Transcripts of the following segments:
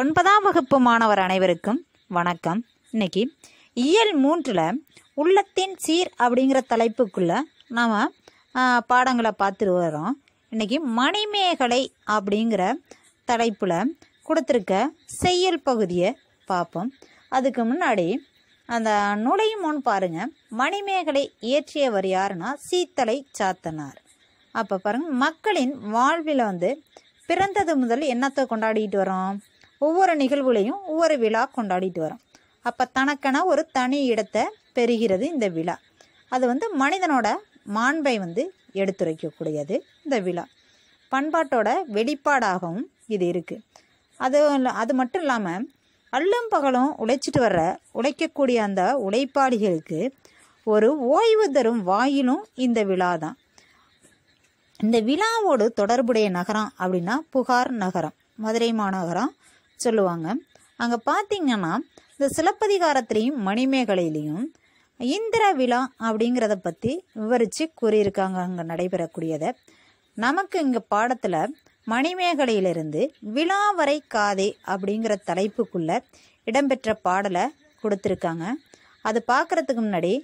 ஒன்பதாம் வகுப்பு மாணவர் அனைவருக்கும் வணக்கம் இன்னைக்கு இயல் மூன்றில் உள்ளத்தின் சீர் அப்படிங்கிற தலைப்புக்குள்ளே நாம் பாடங்களை பார்த்துட்டு வரோம் இன்றைக்கி மணிமேகலை அப்படிங்கிற தலைப்பில் கொடுத்துருக்க செய்யல் பகுதியை பார்ப்போம் அதுக்கு முன்னாடி அந்த நுழையும் முன் பாருங்க மணிமேகலை இயற்றியவர் யாருன்னா சீத்தலை சாத்தனார் அப்போ பாருங்கள் மக்களின் வாழ்வில் வந்து பிறந்தது முதல் என்னத்தை கொண்டாடிட்டு வரோம் ஒவ்வொரு நிகழ்வுலையும் ஒவ்வொரு விழா கொண்டாடிட்டு வரோம் அப்போ தனக்கென ஒரு தனி இடத்தை பெறுகிறது இந்த விழா அது வந்து மனிதனோட மாண்பை வந்து எடுத்துரைக்கக்கூடியது இந்த விழா பண்பாட்டோட வெளிப்பாடாகவும் இது இருக்குது அது அது மட்டும் இல்லாமல் அல்லும் பகலும் உழைச்சிட்டு வர்ற உழைக்கக்கூடிய அந்த உழைப்பாளிகளுக்கு ஒரு ஓய்வு தரும் வாயிலும் இந்த விழா தான் இந்த விழாவோடு தொடர்புடைய நகரம் அப்படின்னா புகார் நகரம் மதுரை மாநகரம் சொல்லுவாங்க அங்கே பார்த்தீங்கன்னா இந்த சிலப்பதிகாரத்திலையும் மணிமேகலையிலையும் இந்திர விழா அப்படிங்கிறத பற்றி விவரித்து கூறியிருக்காங்க அங்கே நடைபெறக்கூடியதை நமக்கு இங்கே பாடத்தில் மணிமேகலையிலிருந்து விழா வரை காதே அப்படிங்கிற தலைப்புக்குள்ள இடம்பெற்ற பாடலை கொடுத்துருக்காங்க அது பார்க்குறதுக்கு முன்னாடி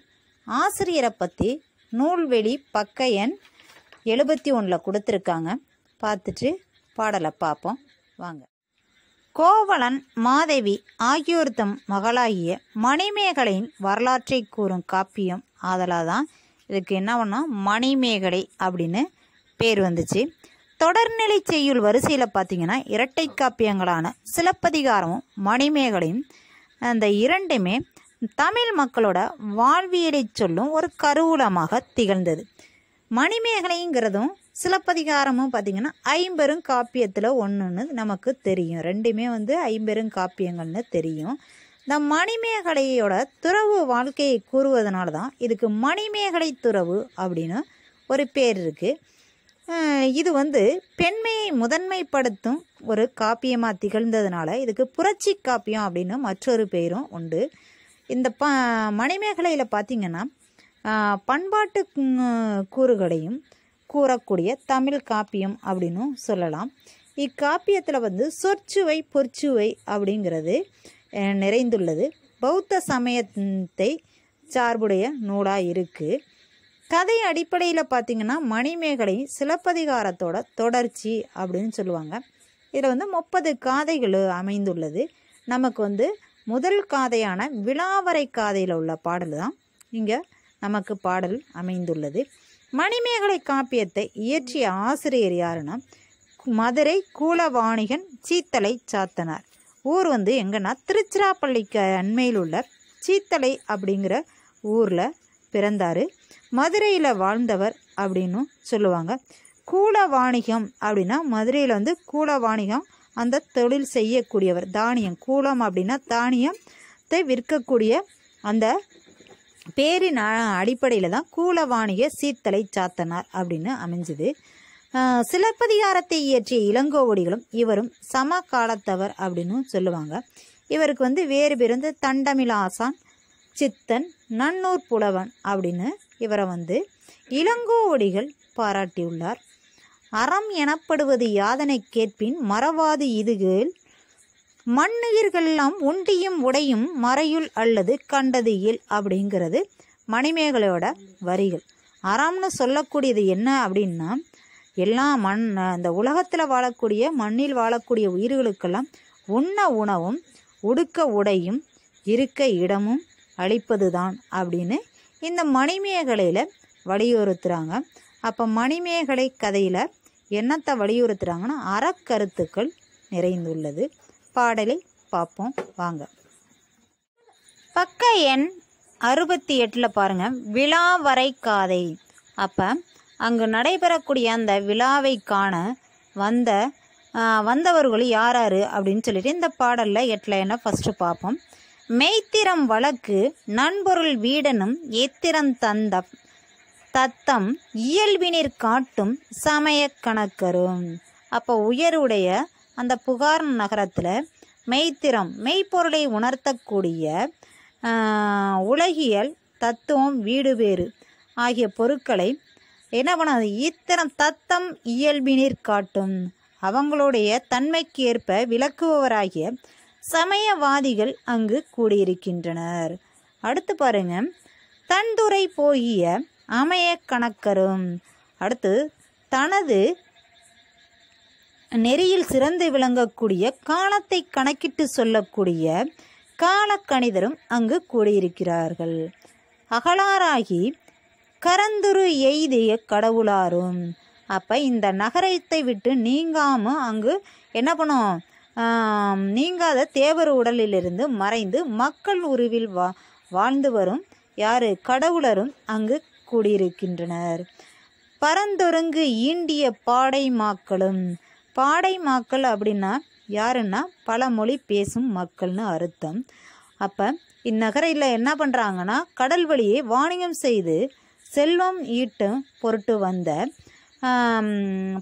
ஆசிரியரை பற்றி நூல்வெளி பக்க எண் எழுபத்தி ஒன்றில் கொடுத்துருக்காங்க பார்த்துட்டு பாடலை பார்ப்போம் வாங்க கோவலன் மாதேவி ஆகியோர்தம் மகளாகிய மணிமேகலையின் வரலாற்றை கூறும் காப்பியம் ஆதலாதான் இதுக்கு என்ன பண்ணோம் மணிமேகலை அப்படின்னு பேர் வந்துச்சு தொடர்நிலை செய்யுள் வரிசையில் பார்த்தீங்கன்னா இரட்டை காப்பியங்களான சிலப்பதிகாரமும் மணிமேகலையும் அந்த இரண்டுமே தமிழ் மக்களோட வாழ்வியலை சொல்லும் ஒரு கருவூலமாக திகழ்ந்தது மணிமேகலைங்கிறதும் சிலப்பதிகாரமும் பார்த்திங்கன்னா ஐம்பெரும் காப்பியத்தில் ஒன்றுன்னு நமக்கு தெரியும் ரெண்டுமே வந்து ஐம்பெரும் காப்பியங்கள்னு தெரியும் இந்த மணிமேகலையோட துறவு வாழ்க்கையை கூறுவதனால தான் இதுக்கு மணிமேகலை துறவு அப்படின்னு ஒரு பேர் இருக்குது இது வந்து பெண்மையை முதன்மைப்படுத்தும் ஒரு காப்பியமாக திகழ்ந்ததுனால இதுக்கு புரட்சி காப்பியம் அப்படின்னு மற்றொரு பேரும் உண்டு இந்த ப மணிமேகலையில் பார்த்திங்கன்னா பண்பாட்டு கூறுகளையும் கூறக்கூடிய தமிழ் காப்பியம் அப்படின்னும் சொல்லலாம் இக்காப்பியத்தில் வந்து சொற்சுவை பொற்சுவை அப்படிங்கிறது நிறைந்துள்ளது பௌத்த சமயத்தை சார்புடைய நூலாக இருக்குது கதை அடிப்படையில் பார்த்திங்கன்னா மணிமேகலை சிலப்பதிகாரத்தோட தொடர்ச்சி அப்படின்னு சொல்லுவாங்க இதில் வந்து முப்பது காதைகள் அமைந்துள்ளது நமக்கு வந்து முதல் காதையான விழாவரை காதையில் உள்ள பாடல் தான் இங்கே நமக்கு பாடல் அமைந்துள்ளது மணிமேகலை காப்பியத்தை இயற்றிய ஆசிரியர் யாருன்னா மதுரை கூலவாணிகன் சீத்தலை சாத்தனார் ஊர் வந்து எங்கன்னா திருச்சிராப்பள்ளிக்கு அண்மையில் உள்ள சீத்தலை அப்படிங்கிற ஊரில் பிறந்தார் மதுரையில் வாழ்ந்தவர் அப்படின்னு சொல்லுவாங்க கூலவாணிகம் அப்படின்னா மதுரையில் வந்து கூலவாணிகம் அந்த தொழில் செய்யக்கூடியவர் தானியம் கூலம் அப்படின்னா தானியத்தை விற்கக்கூடிய அந்த பேரின் அடிப்படையில் தான் கூலவாணிய சீத்தலை சாத்தனார் அப்படின்னு அமைஞ்சுது சிலப்பதிகாரத்தை இயற்றிய இளங்கோவடிகளும் இவரும் சம காலத்தவர் அப்படின்னு சொல்லுவாங்க இவருக்கு வந்து வேறு பிறந்து தண்டமிலாசான் சித்தன் நன்னூர் புலவன் அப்படின்னு இவரை வந்து இளங்கோவடிகள் பாராட்டியுள்ளார் அறம் எனப்படுவது யாதனை கேட்பின் மறவாது இதுகள் எல்லாம் ஒண்டியும் உடையும் மறையுள் அல்லது கண்டது அப்படிங்கிறது மணிமேகலையோட வரிகள் அறம்னு சொல்லக்கூடியது என்ன அப்படின்னா எல்லா மண் அந்த உலகத்தில் வாழக்கூடிய மண்ணில் வாழக்கூடிய உயிர்களுக்கெல்லாம் உண்ண உணவும் உடுக்க உடையும் இருக்க இடமும் அளிப்பது தான் அப்படின்னு இந்த மணிமேகலையில் வலியுறுத்துகிறாங்க அப்போ மணிமேகலை கதையில் என்னத்தை வலியுறுத்துகிறாங்கன்னா அறக்கருத்துக்கள் நிறைந்துள்ளது பாடலை பார்ப்போம் வாங்க பக்க எண் அறுபத்தி எட்டில் விழா விழாவரை காதை அப்போ அங்கு நடைபெறக்கூடிய அந்த விழாவை காண வந்த வந்தவர்கள் யாராரு அப்படின்னு சொல்லிட்டு இந்த பாடலில் எட்டில் என்ன ஃபஸ்ட்டு பார்ப்போம் மெய்த்திறம் வழக்கு நண்பொருள் வீடனும் எத்திரம் தந்த தத்தம் இயல்பினிற் காட்டும் சமய கணக்கரும் அப்போ உயருடைய அந்த புகார் நகரத்தில் மெய்த்திறம் மெய்ப்பொருளை உணர்த்தக்கூடிய உலகியல் தத்துவம் வீடு வேறு ஆகிய பொருட்களை என்ன பண்ணாது இத்தனம் தத்தம் இயல்பினர் காட்டும் அவங்களுடைய தன்மைக்கு ஏற்ப விளக்குபவராகிய சமயவாதிகள் அங்கு கூடியிருக்கின்றனர் அடுத்து பாருங்க தன்துறை போகிய அமைய கணக்கரும் அடுத்து தனது நெறியில் சிறந்து விளங்கக்கூடிய காலத்தை கணக்கிட்டு சொல்லக்கூடிய காலக்கணிதரும் அங்கு கூடியிருக்கிறார்கள் அகலாராகி கரந்துரு எய்திய கடவுளாரும் அப்போ இந்த நகரத்தை விட்டு நீங்காமல் அங்கு என்ன பண்ணும் நீங்காத தேவர் உடலிலிருந்து மறைந்து மக்கள் உருவில் வா வாழ்ந்து வரும் யாரு கடவுளரும் அங்கு கூடியிருக்கின்றனர் பரந்தொருங்கு ஈண்டிய பாடை மாக்களும் பாடை மாக்கள் அப்படின்னா யாருன்னா பல மொழி பேசும் மக்கள்னு அர்த்தம் அப்போ இந்நகரையில் என்ன பண்ணுறாங்கன்னா கடல் வழியை வாணிகம் செய்து செல்வம் ஈட்டும் பொருட்டு வந்த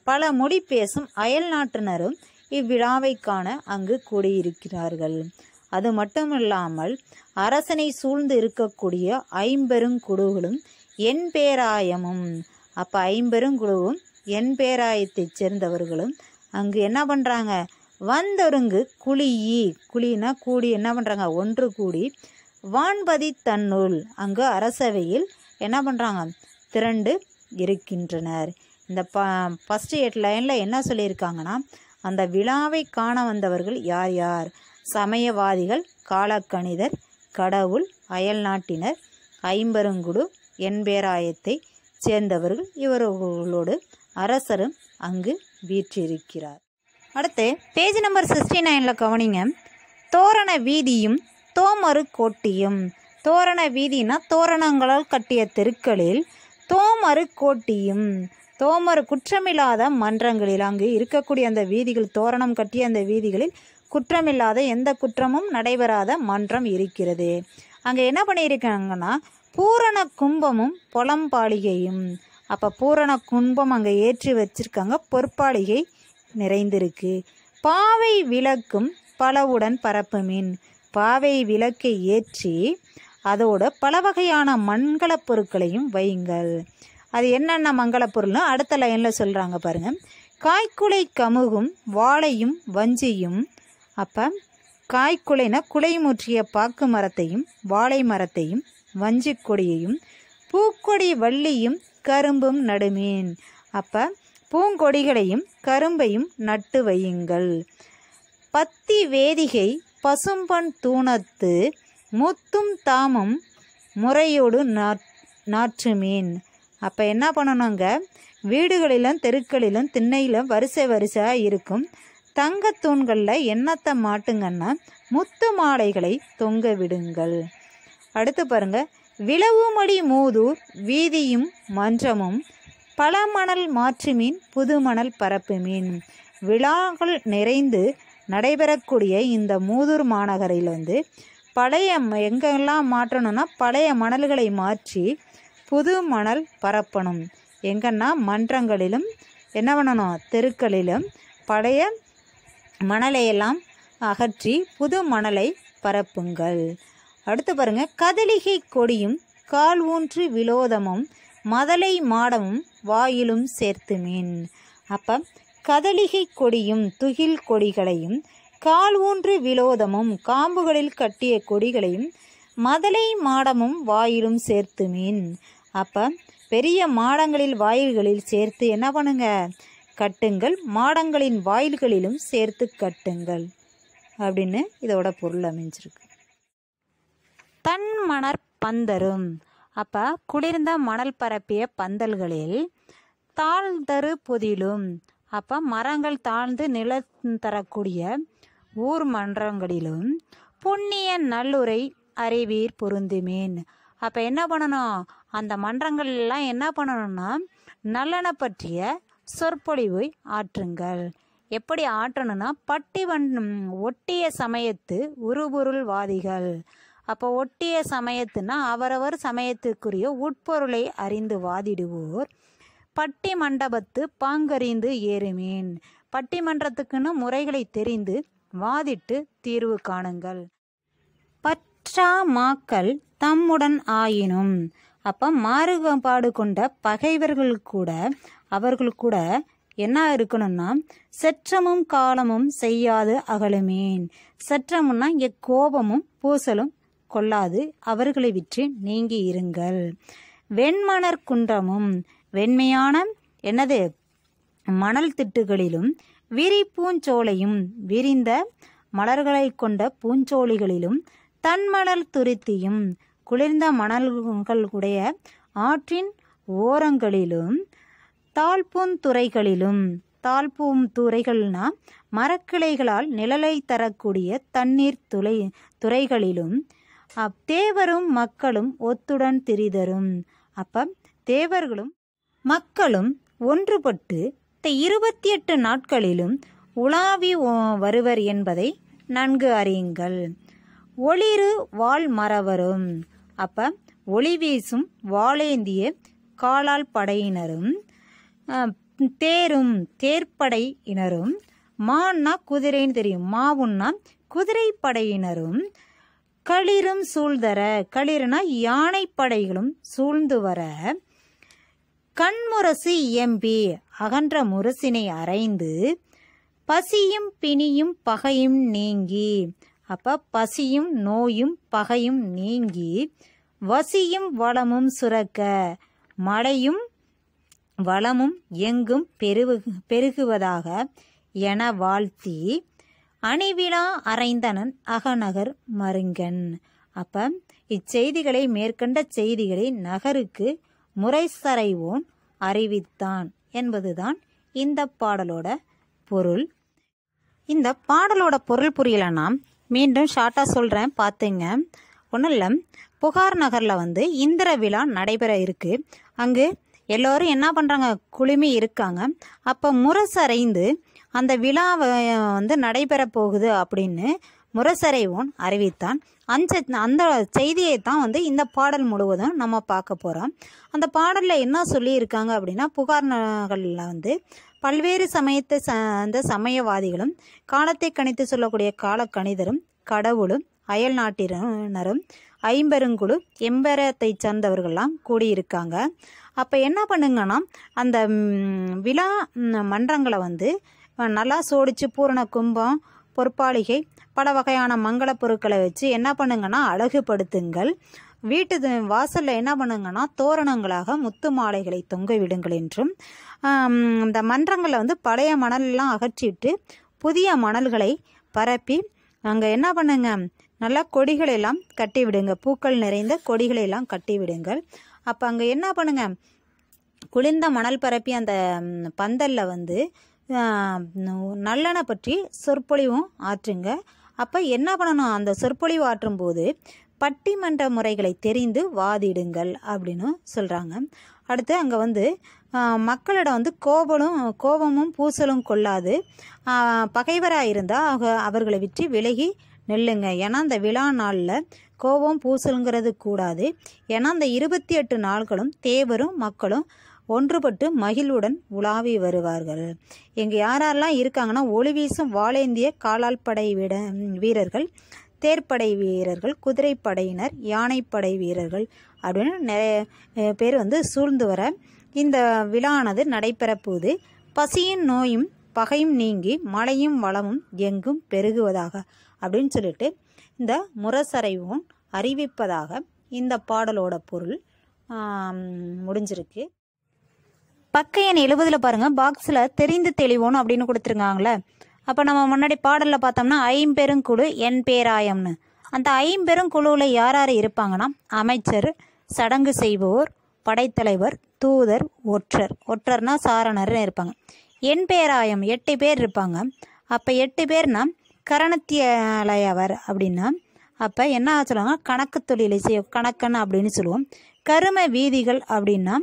பல மொழி பேசும் அயல் நாட்டினரும் இவ்விழாவை காண அங்கு கூடியிருக்கிறார்கள் அது மட்டும் இல்லாமல் அரசனை சூழ்ந்து இருக்கக்கூடிய குழுகளும் என் பேராயமும் அப்போ குழுவும் என் பேராயத்தைச் சேர்ந்தவர்களும் அங்கு என்ன பண்ணுறாங்க வந்தொருங்கு குழியி குழினா கூடி என்ன பண்ணுறாங்க ஒன்று கூடி வான்பதி தன்னுள் அங்கு அரசவையில் என்ன பண்ணுறாங்க திரண்டு இருக்கின்றனர் இந்த ப ஃபஸ்ட்டு எட் லைனில் என்ன சொல்லியிருக்காங்கன்னா அந்த விழாவை காண வந்தவர்கள் யார் யார் சமயவாதிகள் காலக்கணிதர் கடவுள் அயல் நாட்டினர் ஐம்பருங்குடு என்பேராயத்தை சேர்ந்தவர்கள் இவர்களோடு அரசரும் அங்கு வீற்றிருக்கிறார் அடுத்து பேஜ் நம்பர் சிக்ஸ்டி நைனில் கவனிங்க தோரண வீதியும் தோமரு கோட்டியும் தோரண வீதினா தோரணங்களால் கட்டிய தெருக்களில் தோமரு கோட்டியும் தோமர் குற்றமில்லாத மன்றங்களில் அங்கு இருக்கக்கூடிய அந்த வீதிகள் தோரணம் கட்டிய அந்த வீதிகளில் குற்றமில்லாத எந்த குற்றமும் நடைபெறாத மன்றம் இருக்கிறது அங்கே என்ன பண்ணியிருக்காங்கன்னா பூரண கும்பமும் புலம்பாளிகையும் அப்போ பூரண குன்பம் அங்கே ஏற்றி வச்சிருக்காங்க பொற்பாளிகை நிறைந்திருக்கு பாவை விளக்கும் பலவுடன் பரப்பு மீன் பாவை விளக்கை ஏற்றி அதோட பல வகையான மண்கல பொருட்களையும் வையுங்கள் அது என்னென்ன மங்கள பொருள்னு அடுத்த லைனில் சொல்கிறாங்க பாருங்கள் காய்குலை கமுகும் வாழையும் வஞ்சியும் அப்போ காய்குலைனா குலை முற்றிய பாக்கு மரத்தையும் வாழை மரத்தையும் வஞ்சிக்கொடியையும் கொடியையும் பூக்கொடி வள்ளியும் கரும்பும் நடுமீன் அப்போ பூங்கொடிகளையும் கரும்பையும் நட்டு வையுங்கள் பத்தி வேதிகை பசும்பன் தூணத்து முத்தும் தாமும் முறையோடு நாற்று மீன் அப்போ என்ன பண்ணணுங்க வீடுகளிலும் தெருக்களிலும் திண்ணையிலும் வரிசை வரிசையாக இருக்கும் தங்கத்தூண்களில் என்னத்தை மாட்டுங்கன்னா முத்து மாலைகளை தொங்க விடுங்கள் அடுத்து பாருங்கள் விளவுமடி மூதூர் வீதியும் மன்றமும் பல மணல் மாற்று மீன் புது மணல் பரப்பு மீன் விழாக்கள் நிறைந்து நடைபெறக்கூடிய இந்த மூதூர் மாநகரில் வந்து பழைய எங்கெல்லாம் மாற்றணும்னா பழைய மணல்களை மாற்றி புது மணல் பரப்பணும் எங்கன்னா மன்றங்களிலும் என்ன பண்ணணும் தெருக்களிலும் பழைய மணலையெல்லாம் அகற்றி புது மணலை பரப்புங்கள் அடுத்து பாருங்க கதலிகை கொடியும் கால் ஊன்று விலோதமும் மதலை மாடமும் வாயிலும் சேர்த்து மீன் அப்போ கதலிகை கொடியும் துகில் கொடிகளையும் கால் ஊன்று விலோதமும் காம்புகளில் கட்டிய கொடிகளையும் மதலை மாடமும் வாயிலும் சேர்த்து மீன் அப்போ பெரிய மாடங்களில் வாயில்களில் சேர்த்து என்ன பண்ணுங்க கட்டுங்கள் மாடங்களின் வாயில்களிலும் சேர்த்து கட்டுங்கள் அப்படின்னு இதோட பொருள் அமைஞ்சிருக்கு தன் மணற் பந்தரும் அப்போ குளிர்ந்த மணல் பரப்பிய பந்தல்களில் தாழ்ந்தரு பொதிலும் அப்போ மரங்கள் தாழ்ந்து நில தரக்கூடிய ஊர் மன்றங்களிலும் புண்ணிய நல்லுரை அறிவீர் பொருந்துமேன் அப்போ என்ன பண்ணணும் அந்த மன்றங்கள்லாம் என்ன பண்ணணும்னா நல்லன பற்றிய சொற்பொழிவு ஆற்றுங்கள் எப்படி ஆற்றணும்னா பட்டி ஒட்டிய சமயத்து உருபொருள்வாதிகள் அப்போ ஒட்டிய சமயத்துனா அவரவர் சமயத்திற்குரிய உட்பொருளை அறிந்து வாதிடுவோர் பட்டி மண்டபத்து பாங்கறிந்து ஏறுமீன் பட்டிமன்றத்துக்குன்னு முறைகளை தெரிந்து வாதிட்டு தீர்வு காணுங்கள் பற்றா மாக்கள் தம்முடன் ஆயினும் அப்ப மாறுபாடு கொண்ட பகைவர்கள் கூட அவர்கள் கூட என்ன இருக்கணும்னா செற்றமும் காலமும் செய்யாது அகலுமேன் செற்றமும்னா எக்கோபமும் பூசலும் கொள்ளாது அவர்களை விற்று நீங்கி இருங்கள் வெண்மணர் குன்றமும் வெண்மையான என்னது மணல் திட்டுகளிலும் விரி பூஞ்சோலையும் விரிந்த மலர்களை கொண்ட பூஞ்சோலைகளிலும் தன்மணல் துருத்தியும் குளிர்ந்த மணல்கள் உடைய ஆற்றின் ஓரங்களிலும் தாழ்பூந்துறைகளிலும் தாழ்பூம் துறைகள்னா மரக்கிளைகளால் நிழலை தரக்கூடிய தண்ணீர் துளை துறைகளிலும் தேவரும் மக்களும் ஒத்துடன் திரிதரும் அப்ப தேவர்களும் மக்களும் ஒன்றுபட்டு இருபத்தி எட்டு நாட்களிலும் உலாவி வருவர் என்பதை நன்கு அறியுங்கள் ஒளிரு வாழ் மறவரும் அப்ப ஒளி வீசும் வாளேந்திய காலால் படையினரும் தேரும் தேர்ப்படையினரும் மான்னா குதிரைன்னு தெரியும் மாவுன்னா குதிரைப்படையினரும் படையினரும் களிரும் சூழ்தர களிர்னா யானை படைகளும் சூழ்ந்து வர கண்முரசு எம்பி அகன்ற முரசினை அரைந்து பசியும் பிணியும் பகையும் நீங்கி அப்ப பசியும் நோயும் பகையும் நீங்கி வசியும் வளமும் சுரக்க மழையும் வளமும் எங்கும் பெருகு பெருகுவதாக என வாழ்த்தி அணிவிழா அரைந்தனன் அகநகர் மருங்கன் அப்ப இச்செய்திகளை மேற்கண்ட செய்திகளை நகருக்கு முறைசரைவோன் அறிவித்தான் என்பதுதான் இந்த பாடலோட பொருள் இந்த பாடலோட பொருள் புரியலன்னா மீண்டும் ஷார்ட்டாக சொல்கிறேன் பார்த்துங்க ஒன்றும் இல்லை புகார் நகரில் வந்து இந்திர விழா நடைபெற இருக்குது அங்கு எல்லோரும் என்ன பண்ணுறாங்க குழுமி இருக்காங்க அப்போ முரசறைந்து அந்த விழா வந்து நடைபெறப் போகுது அப்படின்னு முரசறைவோன் அறிவித்தான் அந்த அந்த செய்தியை தான் வந்து இந்த பாடல் முழுவதும் நம்ம பார்க்க போகிறோம் அந்த பாடலில் என்ன சொல்லியிருக்காங்க அப்படின்னா புகார் நகலில் வந்து பல்வேறு சமயத்தை சார்ந்த சமயவாதிகளும் காலத்தை கணித்து சொல்லக்கூடிய கால கணிதரும் கடவுளும் அயல் நாட்டினரும் ஐம்பெருங்குழு எம்பரத்தை சார்ந்தவர்கள்லாம் கூடியிருக்காங்க அப்போ என்ன பண்ணுங்கன்னா அந்த விழா மன்றங்களை வந்து நல்லா சோடிச்சு பூரண கும்பம் பொற்பாளிகை பல வகையான மங்கள பொருட்களை வச்சு என்ன பண்ணுங்கன்னா அழகுபடுத்துங்கள் வீட்டு வாசலில் என்ன பண்ணுங்கன்னா தோரணங்களாக முத்து மாலைகளை தொங்க விடுங்கள் என்றும் இந்த மன்றங்களை வந்து பழைய மணல்லாம் அகற்றிட்டு புதிய மணல்களை பரப்பி அங்கே என்ன பண்ணுங்க நல்லா கொடிகளெல்லாம் கட்டி விடுங்க பூக்கள் நிறைந்த கொடிகளெல்லாம் கட்டி விடுங்கள் அப்போ அங்கே என்ன பண்ணுங்க குளிர்ந்த மணல் பரப்பி அந்த பந்தலில் வந்து நல்லெண்ணெய் பற்றி சொற்பொழிவும் ஆற்றுங்க அப்போ என்ன பண்ணணும் அந்த சொற்பொழிவு ஆற்றும் போது பட்டிமன்ற முறைகளை தெரிந்து வாதிடுங்கள் அப்படின்னு சொல்கிறாங்க அடுத்து அங்கே வந்து மக்களிடம் வந்து கோபலும் கோபமும் பூசலும் கொள்ளாது பகைவராக இருந்தால் அவங்க அவர்களை விற்று விலகி நெல்லுங்க ஏன்னா அந்த விழா நாளில் கோபம் பூசலுங்கிறது கூடாது ஏன்னா அந்த இருபத்தி எட்டு நாட்களும் தேவரும் மக்களும் ஒன்றுபட்டு மகிழ்வுடன் உலாவி வருவார்கள் இங்கு யாரெல்லாம் இருக்காங்கன்னா ஒளி வீசும் வாழேந்திய காலால் படை விட வீரர்கள் தேர்ப்படை வீரர்கள் குதிரைப்படையினர் யானைப்படை வீரர்கள் அப்படின்னு நிறைய பேர் வந்து சூழ்ந்து வர இந்த விழானது நடைபெற போது பசியின் நோயும் பகையும் நீங்கி மழையும் வளமும் எங்கும் பெருகுவதாக அப்படின்னு சொல்லிட்டு இந்த முரசறைவும் அறிவிப்பதாக இந்த பாடலோட பொருள் முடிஞ்சிருக்கு பக்க எண் எழுபதில் பாருங்கள் பாக்ஸில் தெரிந்து தெளிவோன்னு அப்படின்னு கொடுத்துருக்காங்களே அப்போ நம்ம முன்னாடி பாடலில் பார்த்தோம்னா ஐம்பெருங்குழு என் பேராயம்னு அந்த ஐம்பெருங்குழுவில் யார் யார் இருப்பாங்கன்னா அமைச்சர் சடங்கு செய்பவர் படைத்தலைவர் தூதர் ஒற்றர் ஒற்றர்னா சாரணர்னு இருப்பாங்க என் பேராயம் எட்டு பேர் இருப்பாங்க அப்போ எட்டு பேர்னா கரணத்தியலையவர் அப்படின்னா அப்போ என்ன சொல்லுவாங்க கணக்கு தொழிலை செய்ய கணக்கன் அப்படின்னு சொல்லுவோம் கரும வீதிகள் அப்படின்னா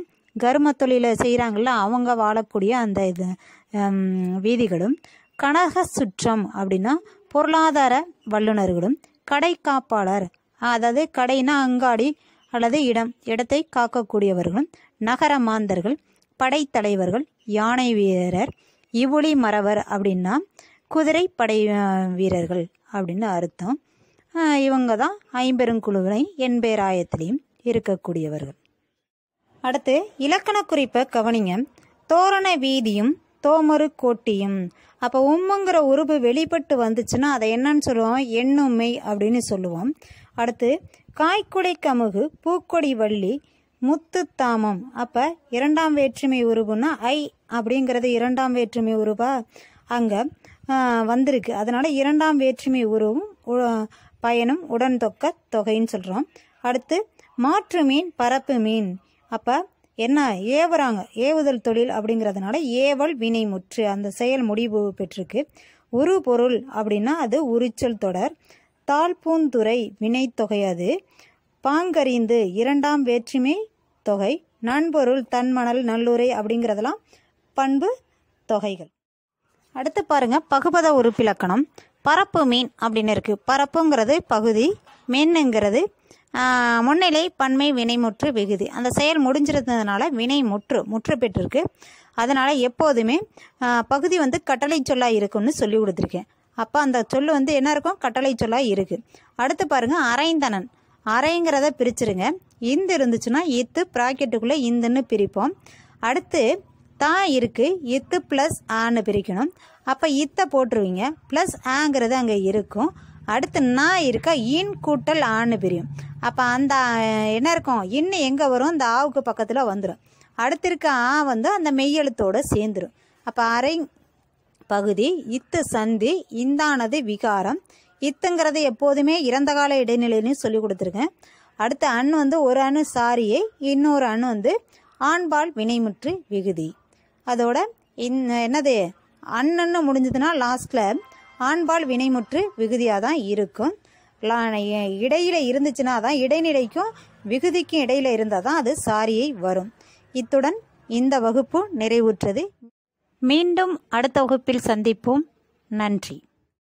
கரும தொழிலை செய்கிறாங்கள அவங்க வாழக்கூடிய அந்த இது வீதிகளும் கனக சுற்றம் அப்படின்னா பொருளாதார வல்லுநர்களும் கடை காப்பாளர் அதாவது கடைனா அங்காடி அல்லது இடம் இடத்தை காக்கக்கூடியவர்களும் நகர மாந்தர்கள் படைத்தலைவர்கள் யானை வீரர் இவுளி மறவர் அப்படின்னா குதிரை படை வீரர்கள் அப்படின்னு அர்த்தம் இவங்க தான் ஐம்பெருங்குழுவினை எண்பேராயத்திலையும் இருக்கக்கூடியவர்கள் அடுத்து இலக்கண குறிப்பை கவனிங்க தோரண வீதியும் தோமரு கோட்டியும் அப்போ உம்முங்கிற உருவு வெளிப்பட்டு வந்துச்சுன்னா அதை என்னன்னு சொல்லுவோம் எண்ணுமை அப்படின்னு சொல்லுவோம் அடுத்து காய்க்குடை கமுகு பூக்கொடி வள்ளி முத்து தாமம் அப்போ இரண்டாம் வேற்றுமை உருவுன்னா ஐ அப்படிங்கிறது இரண்டாம் வேற்றுமை உருவா அங்கே வந்திருக்கு அதனால் இரண்டாம் வேற்றுமை உருவும் பயனும் உடன் தொக்க தொகைன்னு சொல்கிறோம் அடுத்து மாற்று மீன் பரப்பு மீன் அப்போ என்ன ஏவுறாங்க ஏவுதல் தொழில் அப்படிங்கிறதுனால ஏவல் வினை முற்று அந்த செயல் முடிவு பெற்றிருக்கு உரு பொருள் அப்படின்னா அது உரிச்சல் தொடர் தாழ்பூந்துறை வினைத்தொகை அது பாங்கறிந்து இரண்டாம் வேற்றுமை தொகை நண்பொருள் தன்மணல் நல்லுரை அப்படிங்கிறதெல்லாம் பண்பு தொகைகள் அடுத்து பாருங்க பகுபத உறுப்பிலக்கணம் பரப்பு மீன் அப்படின்னு இருக்குது பரப்புங்கிறது பகுதி மீனுங்கிறது முன்னிலை பன்மை வினைமுற்று வெகுது அந்த செயல் முடிஞ்சிருந்ததுனால வினை முற்று முற்று பெற்றிருக்கு அதனால் எப்போதுமே பகுதி வந்து கட்டளை சொல்லாக இருக்கும்னு சொல்லி கொடுத்துருக்கேன் அப்போ அந்த சொல் வந்து என்ன இருக்கும் கட்டளை சொல்லாக இருக்குது அடுத்து பாருங்கள் அரைந்தனன் அரைங்கிறத பிரிச்சுருங்க இந்து இருந்துச்சுன்னா இத்து ப்ராக்கெட்டுக்குள்ளே இந்துன்னு பிரிப்போம் அடுத்து தா இருக்குது இத்து ப்ளஸ் ஆன்னு பிரிக்கணும் அப்போ இத்தை போட்டுருவீங்க ப்ளஸ் ஆங்கிறது அங்கே இருக்கும் அடுத்து நான் இருக்க இன் கூட்டல் ஆணு பிரியும் அப்போ அந்த என்ன இருக்கும் இன்னு எங்கே வரும் அந்த ஆவுக்கு பக்கத்தில் வந்துடும் அடுத்திருக்க ஆ வந்து அந்த மெய்யெழுத்தோடு சேர்ந்துடும் அப்போ அரை பகுதி இத்து சந்தி இந்தானது விகாரம் இத்துங்கிறது எப்போதுமே இறந்த கால இடைநிலைன்னு சொல்லி கொடுத்துருக்கேன் அடுத்த அண் வந்து ஒரு அணு சாரியை இன்னொரு அணு வந்து ஆண்பால் வினைமுற்று விகுதி அதோட இன் என்னது அண்ணன்னு முடிஞ்சதுன்னா லாஸ்ட்டில் ஆண்பால் வினைமுற்று விகுதியாக தான் இருக்கும் இடையில் இருந்துச்சுன்னா தான் இடைநிலைக்கும் விகுதிக்கும் இடையில் இருந்தால் தான் அது சாரியை வரும் இத்துடன் இந்த வகுப்பு நிறைவுற்றது மீண்டும் அடுத்த வகுப்பில் சந்திப்போம் நன்றி